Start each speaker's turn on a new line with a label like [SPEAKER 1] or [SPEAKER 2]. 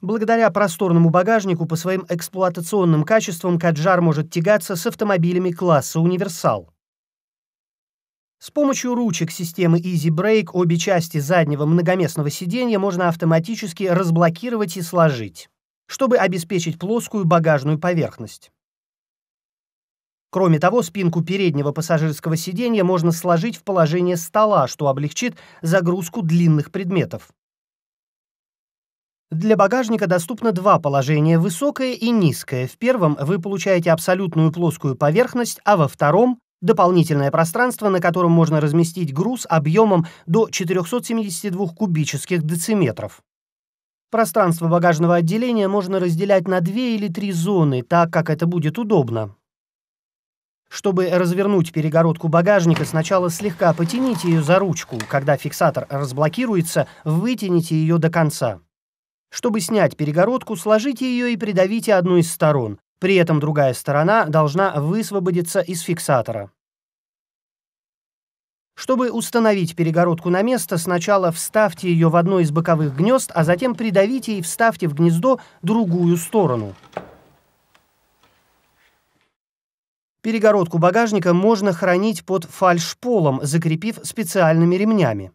[SPEAKER 1] Благодаря просторному багажнику по своим эксплуатационным качествам Каджар может тягаться с автомобилями класса «Универсал». С помощью ручек системы Easy Brake обе части заднего многоместного сиденья можно автоматически разблокировать и сложить, чтобы обеспечить плоскую багажную поверхность. Кроме того, спинку переднего пассажирского сиденья можно сложить в положение стола, что облегчит загрузку длинных предметов. Для багажника доступно два положения – высокое и низкое. В первом вы получаете абсолютную плоскую поверхность, а во втором – дополнительное пространство, на котором можно разместить груз объемом до 472 кубических дециметров. Пространство багажного отделения можно разделять на две или три зоны, так как это будет удобно. Чтобы развернуть перегородку багажника, сначала слегка потяните ее за ручку. Когда фиксатор разблокируется, вытяните ее до конца. Чтобы снять перегородку, сложите ее и придавите одну из сторон. При этом другая сторона должна высвободиться из фиксатора. Чтобы установить перегородку на место, сначала вставьте ее в одно из боковых гнезд, а затем придавите и вставьте в гнездо другую сторону. Перегородку багажника можно хранить под фальшполом, закрепив специальными ремнями.